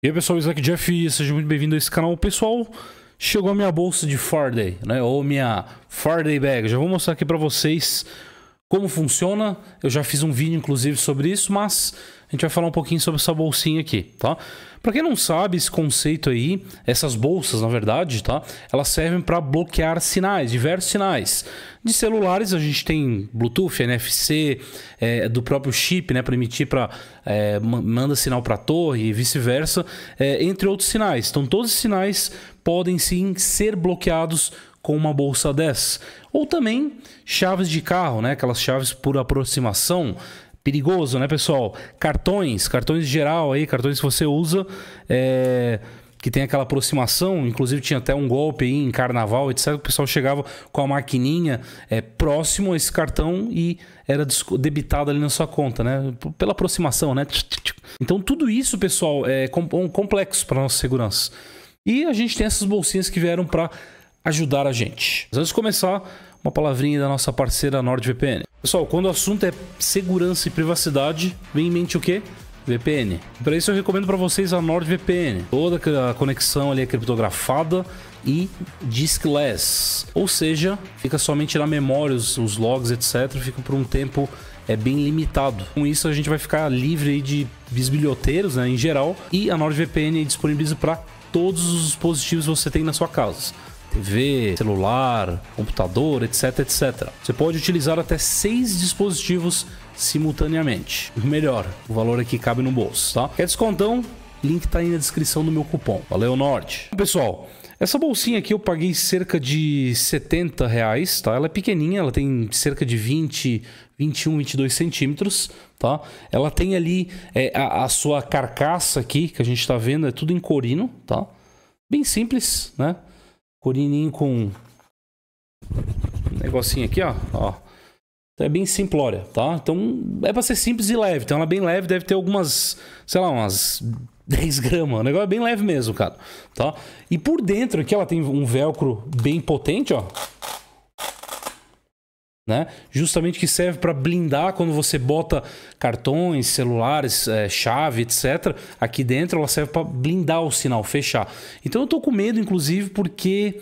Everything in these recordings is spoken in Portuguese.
E aí pessoal, Isaac Jeff, seja muito bem-vindo a esse canal. Pessoal, chegou a minha bolsa de Farday, né? Ou minha Farday Bag. Já vou mostrar aqui para vocês como funciona. Eu já fiz um vídeo inclusive sobre isso, mas a gente vai falar um pouquinho sobre essa bolsinha aqui, tá? Para quem não sabe esse conceito aí, essas bolsas, na verdade, tá? Elas servem para bloquear sinais, diversos sinais. De celulares a gente tem Bluetooth, NFC, é, do próprio chip, né? Para emitir para é, manda sinal para torre e vice-versa, é, entre outros sinais. Então todos os sinais podem sim ser bloqueados com uma bolsa dessa. Ou também chaves de carro, né? Aquelas chaves por aproximação, Perigoso, né, pessoal? Cartões, cartões geral aí, cartões que você usa, é, que tem aquela aproximação. Inclusive tinha até um golpe aí em carnaval, etc. O pessoal chegava com a maquininha é, próximo a esse cartão e era debitado ali na sua conta, né? Pela aproximação, né? Então tudo isso, pessoal, é um complexo para nossa segurança. E a gente tem essas bolsinhas que vieram para ajudar a gente. Mas antes de começar, uma palavrinha da nossa parceira NordVPN. Pessoal, quando o assunto é segurança e privacidade, vem em mente o quê? VPN. Para isso eu recomendo para vocês a NordVPN. Toda a conexão ali é criptografada e diskless, ou seja, fica somente na memória os, os logs, etc, fica por um tempo é bem limitado. Com isso, a gente vai ficar livre de bisbilhoteiros, né, em geral, e a NordVPN é disponibiliza para todos os dispositivos que você tem na sua casa. TV, celular, computador, etc, etc. Você pode utilizar até seis dispositivos simultaneamente. Melhor, o valor aqui é cabe no bolso, tá? Quer descontão? Link tá aí na descrição do meu cupom. Valeu, Norte. Pessoal, essa bolsinha aqui eu paguei cerca de 70 reais, tá? Ela é pequenininha, ela tem cerca de 20, 21, 22 centímetros, tá? Ela tem ali é, a, a, sua carcaça aqui, que a gente tá vendo, é tudo em corino, tá? Bem simples, né? corininho com um negocinho aqui, ó. ó. Então é bem simplória, tá? Então é pra ser simples e leve. Então ela é bem leve, deve ter algumas, sei lá, umas 10 gramas. O negócio é bem leve mesmo, cara. Tá? E por dentro aqui ela tem um velcro bem potente, ó. Né? Justamente que serve para blindar quando você bota cartões, celulares, é, chave, etc. Aqui dentro ela serve para blindar o sinal, fechar. Então eu tô com medo, inclusive, porque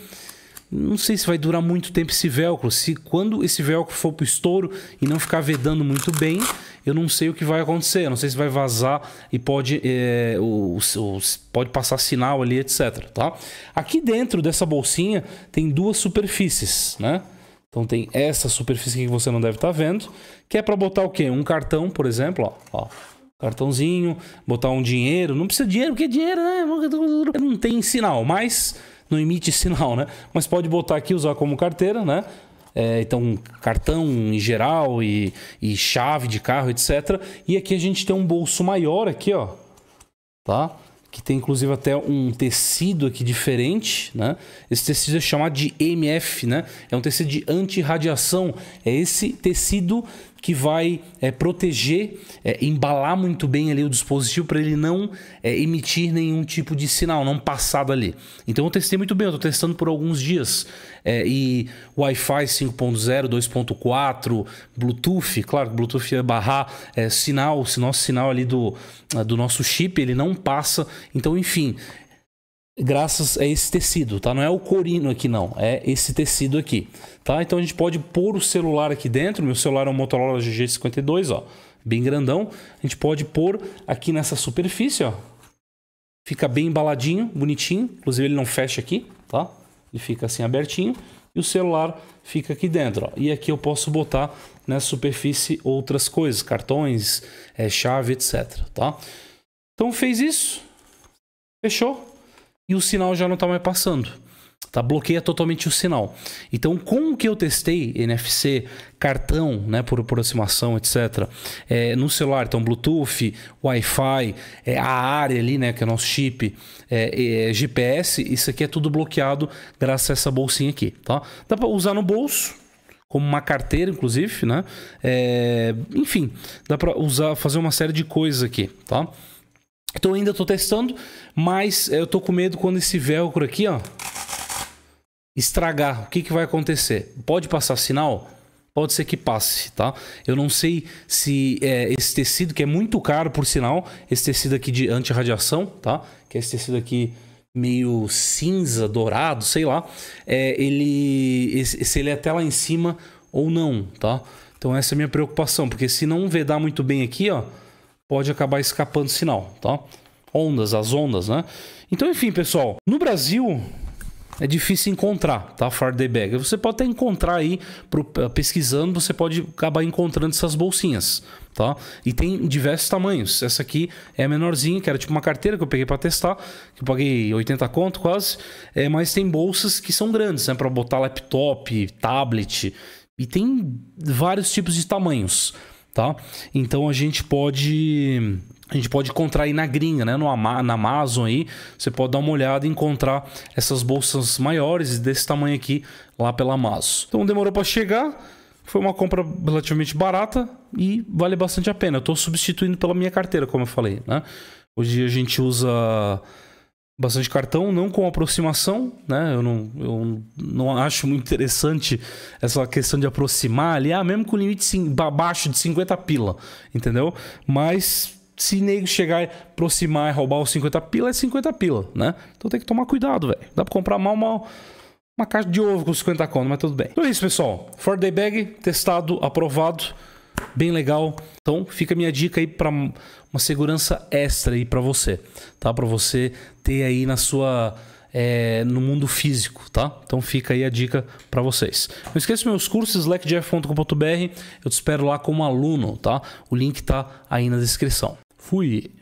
não sei se vai durar muito tempo esse velcro. Se quando esse velcro for pro estouro e não ficar vedando muito bem, eu não sei o que vai acontecer. Eu não sei se vai vazar e pode, é, o, o, pode passar sinal ali, etc. Tá? Aqui dentro dessa bolsinha tem duas superfícies, né? Então tem essa superfície que você não deve estar tá vendo, que é para botar o quê? Um cartão, por exemplo, ó, ó, Cartãozinho, botar um dinheiro. Não precisa de dinheiro, porque dinheiro né? não tem sinal, mas não emite sinal, né? Mas pode botar aqui, usar como carteira, né? É, então, cartão em geral e, e chave de carro, etc. E aqui a gente tem um bolso maior aqui, ó. Tá? que tem inclusive até um tecido aqui diferente, né? Esse tecido é chamado de MF, né? É um tecido de antirradiação. É esse tecido que vai é, proteger, é, embalar muito bem ali o dispositivo para ele não é, emitir nenhum tipo de sinal, não passar dali. Então eu testei muito bem, eu estou testando por alguns dias. e Wi-Fi 5.0, 2.4, Bluetooth, claro Bluetooth ia barrar sinal, se nosso sinal ali do, do nosso chip, ele não passa. Então, enfim, graças a é esse tecido, tá? Não é o corino aqui não, é esse tecido aqui, tá? Então a gente pode pôr o celular aqui dentro, meu celular é um Motorola GG52, ó, bem grandão. A gente pode pôr aqui nessa superfície, ó. Fica bem embaladinho, bonitinho, inclusive ele não fecha aqui, tá? Ele fica assim abertinho e o celular fica aqui dentro, ó. E aqui eu posso botar nessa superfície outras coisas, cartões, é, chave, etc, tá? Então fez isso, fechou e o sinal já não está mais passando. Tá? Bloqueia totalmente o sinal. Então, com o que eu testei, NFC, cartão, né, por aproximação, etc., é, no celular, então Bluetooth, Wi-Fi, é, a área ali, né, que é nosso chip, é, é GPS, isso aqui é tudo bloqueado graças a essa bolsinha aqui, tá? Dá para usar no bolso, como uma carteira, inclusive, né? É, enfim, dá para usar, fazer uma série de coisas aqui, tá? Então ainda estou testando, mas eh, eu estou com medo quando esse velcro aqui, ó, estragar. O que, que vai acontecer? Pode passar sinal? Pode ser que passe, tá? Eu não sei se é, esse tecido, que é muito caro por sinal, esse tecido aqui de antirradiação, tá? Que é esse tecido aqui meio cinza, dourado, sei lá. É, ele, se ele é até lá em cima ou não, tá? Então essa é a minha preocupação, porque se não vedar muito bem aqui, ó pode acabar escapando o sinal, tá? Ondas, as ondas, né? Então, enfim, pessoal, no Brasil é difícil encontrar, tá? Faraday bag. Você pode até encontrar aí, pro, eh, pesquisando, você pode acabar encontrando essas bolsinhas, tá? E tem diversos tamanhos. Essa aqui é a menorzinha, que era tipo uma carteira que eu peguei para testar, que eu paguei 80 conto quase. É, mas tem bolsas que são grandes, né? Para botar laptop, tablet. E tem vários tipos de tamanhos tá? Então a gente pode a gente pode encontrar aí na gringa, né? No, na Amazon aí, você pode dar uma olhada e encontrar essas bolsas maiores desse tamanho aqui lá pela Amazon. Então demorou para chegar, foi uma compra relativamente barata e vale bastante a pena. Eu estou substituindo pela minha carteira, como eu falei, né? Hoje a gente usa bastante cartão, não com aproximação, né? Eu não, eu não acho muito interessante essa questão de aproximar ali, ah, mesmo com limite abaixo de 50 pila, entendeu? Mas se nego chegar, aproximar e roubar os 50 pila, é 50 pila, né? Então tem que tomar cuidado, velho. Dá pra comprar mal, mal uma caixa de ovo com 50 conto, mas tudo bem. Então é isso, pessoal. Ford Day Bag, testado, aprovado bem legal. Então fica a minha dica aí para uma segurança extra aí para você, tá? Para você ter aí na sua é, no mundo físico, tá? Então fica aí a dica para vocês. Não esqueça meus cursos, slackjeff.com.br. Eu te espero lá como aluno, tá? O link tá aí na descrição. Fui!